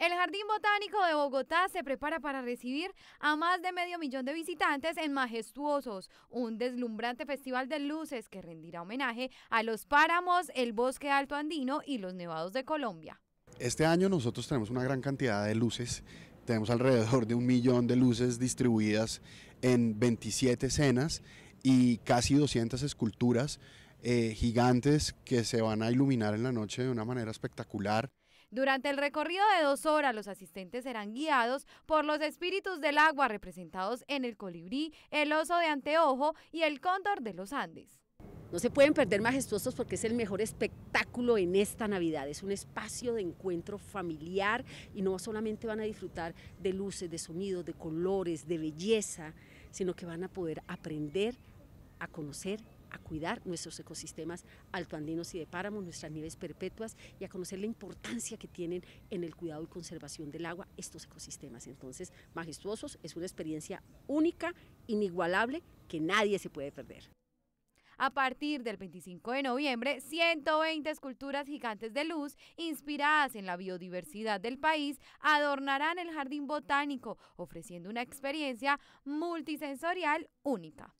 El Jardín Botánico de Bogotá se prepara para recibir a más de medio millón de visitantes en Majestuosos, un deslumbrante festival de luces que rendirá homenaje a los páramos, el bosque alto andino y los nevados de Colombia. Este año nosotros tenemos una gran cantidad de luces, tenemos alrededor de un millón de luces distribuidas en 27 escenas y casi 200 esculturas eh, gigantes que se van a iluminar en la noche de una manera espectacular. Durante el recorrido de dos horas, los asistentes serán guiados por los espíritus del agua representados en el colibrí, el oso de anteojo y el cóndor de los Andes. No se pueden perder majestuosos porque es el mejor espectáculo en esta Navidad. Es un espacio de encuentro familiar y no solamente van a disfrutar de luces, de sonidos, de colores, de belleza, sino que van a poder aprender a conocer a cuidar nuestros ecosistemas altoandinos y de páramo, nuestras nieves perpetuas y a conocer la importancia que tienen en el cuidado y conservación del agua estos ecosistemas. Entonces, majestuosos, es una experiencia única, inigualable, que nadie se puede perder. A partir del 25 de noviembre, 120 esculturas gigantes de luz inspiradas en la biodiversidad del país adornarán el jardín botánico, ofreciendo una experiencia multisensorial única.